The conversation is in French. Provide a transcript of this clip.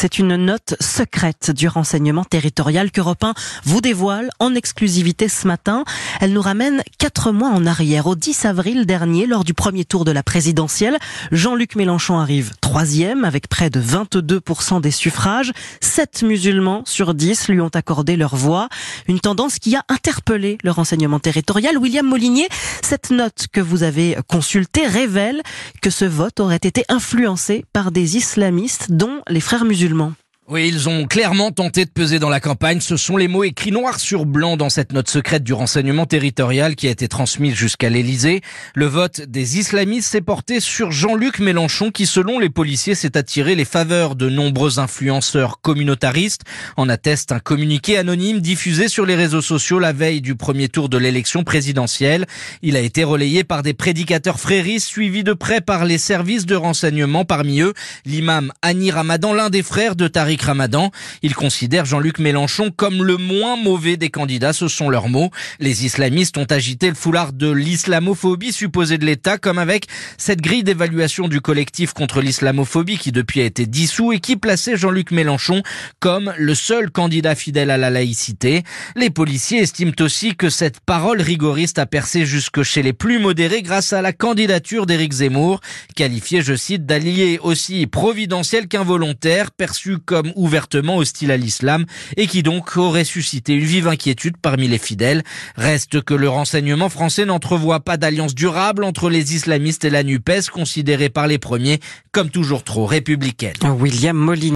C'est une note secrète du renseignement territorial que 1 vous dévoile en exclusivité ce matin. Elle nous ramène quatre mois en arrière. Au 10 avril dernier, lors du premier tour de la présidentielle, Jean-Luc Mélenchon arrive troisième avec près de 22% des suffrages. Sept musulmans sur dix lui ont accordé leur voix. Une tendance qui a interpellé le renseignement territorial. William Molinier, cette note que vous avez consultée révèle que ce vote aurait été influencé par des islamistes dont les frères musulmans musulmans. Oui, ils ont clairement tenté de peser dans la campagne. Ce sont les mots écrits noir sur blanc dans cette note secrète du renseignement territorial qui a été transmise jusqu'à l'Elysée. Le vote des islamistes s'est porté sur Jean-Luc Mélenchon qui, selon les policiers, s'est attiré les faveurs de nombreux influenceurs communautaristes. En atteste un communiqué anonyme diffusé sur les réseaux sociaux la veille du premier tour de l'élection présidentielle. Il a été relayé par des prédicateurs fréristes suivis de près par les services de renseignement, parmi eux l'imam Ani Ramadan, l'un des frères de Tariq Ramadan. Il considère Jean-Luc Mélenchon comme le moins mauvais des candidats, ce sont leurs mots. Les islamistes ont agité le foulard de l'islamophobie supposée de l'État, comme avec cette grille d'évaluation du collectif contre l'islamophobie qui depuis a été dissous et qui plaçait Jean-Luc Mélenchon comme le seul candidat fidèle à la laïcité. Les policiers estiment aussi que cette parole rigoriste a percé jusque chez les plus modérés grâce à la candidature d'Éric Zemmour, qualifié, je cite, d'allié aussi providentiel qu'involontaire, perçu comme ouvertement hostile à l'islam et qui donc aurait suscité une vive inquiétude parmi les fidèles. Reste que le renseignement français n'entrevoit pas d'alliance durable entre les islamistes et la NUPES, considérée par les premiers comme toujours trop républicaine. William